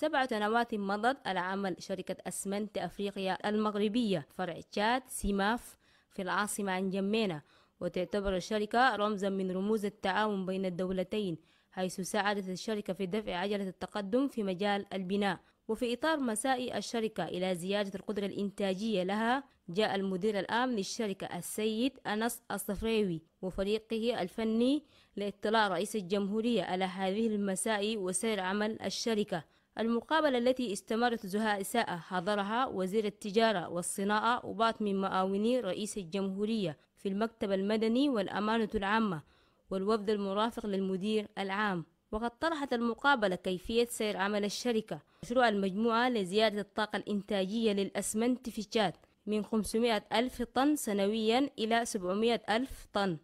سبع سنوات مضت على عمل شركة أسمنت أفريقيا المغربية فرع تشاد سيماف في العاصمة نجمينة وتعتبر الشركة رمزا من رموز التعاون بين الدولتين حيث ساعدت الشركة في دفع عجلة التقدم في مجال البناء وفي إطار مسائي الشركة إلى زيادة القدرة الإنتاجية لها جاء المدير العام للشركة السيد أنس الصفريوي وفريقه الفني لاطلاع رئيس الجمهورية على هذه المسائي وسير عمل الشركة المقابلة التي استمرت زهاء إساءة حضرها وزير التجارة والصناعة من مآوني رئيس الجمهورية في المكتب المدني والأمانة العامة والوفد المرافق للمدير العام وقد طرحت المقابلة كيفية سير عمل الشركة مشروع المجموعة لزيادة الطاقة الإنتاجية للأسمنت في الشات من 500 ألف طن سنويا إلى 700 ألف طن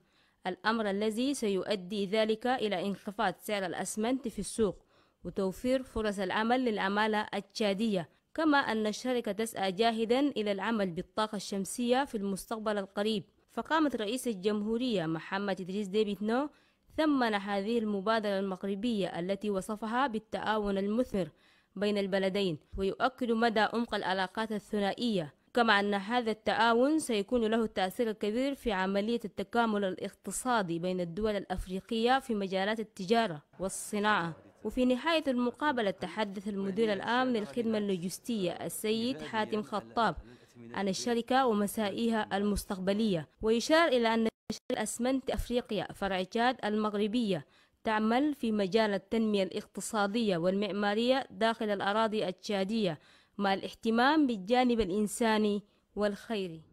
الأمر الذي سيؤدي ذلك إلى انخفاض سعر الأسمنت في السوق وتوفير فرص العمل للعمالة التشادية كما أن الشركة تسعى جاهدا إلى العمل بالطاقة الشمسية في المستقبل القريب فقامت رئيس الجمهورية محمد إدريس ديبيتنو ثمن هذه المبادرة المغربية التي وصفها بالتعاون المثمر بين البلدين ويؤكد مدى عمق العلاقات الثنائية كما أن هذا التعاون سيكون له التأثير الكبير في عملية التكامل الاقتصادي بين الدول الأفريقية في مجالات التجارة والصناعة وفي نهاية المقابلة تحدث المدير العام للخدمة اللوجستية السيد حاتم خطاب عن الشركة ومسائها المستقبلية ويشار إلى أن شركة أسمنت أفريقيا فرع جاد المغربية تعمل في مجال التنمية الاقتصادية والمعمارية داخل الأراضي التشادية مع الاهتمام بالجانب الإنساني والخيري